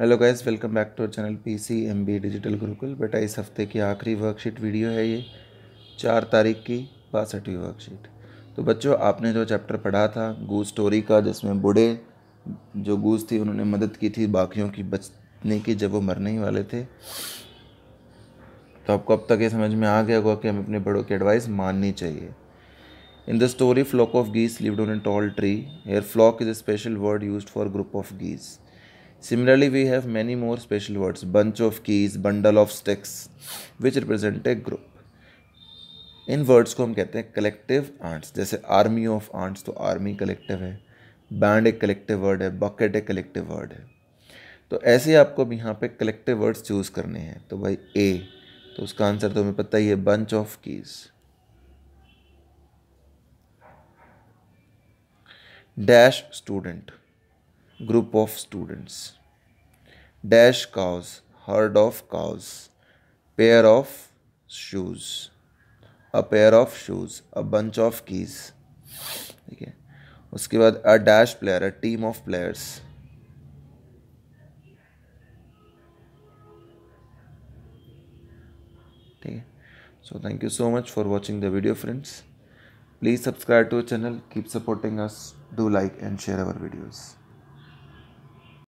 Hello guys welcome back to channel PC MB digital Gurukul बेटा इस हफ्ते की आखिरी वर्कशीट वीडियो है ये चार तारीख की बासठवीं वर्कशीट तो बच्चों आपने जो चैप्टर पढ़ा था गूज स्टोरी का जिसमें बूढ़े जो गूज थी उन्होंने मदद की थी बाकियों की बचने की जब वो मरने ही वाले थे तो आपको अब तक ये समझ में आ गया होगा कि हमें अपने बड़ों की एडवाइस माननी चाहिए in the story flock of geese lived on a tall tree here flock is a special word use for group of geese Similarly, we have many more special words bunch of keys, bundle of sticks, which represent a group. इन words को हम कहते हैं collective arts जैसे army of ants तो army collective है band एक collective word है बकेट एक कलेक्टिव वर्ड है तो ऐसे आपको अब यहाँ पे कलेक्टिव वर्ड्स चूज़ करने हैं तो भाई ए तो उसका आंसर तो हमें पता ही है bunch of keys dash student group of students dash cows herd of cows pair of shoes a pair of shoes a bunch of keys ठीक है उसके बाद a dash player a team of players ठीक so thank you so much for watching the video friends please subscribe to our channel keep supporting us do like and share our videos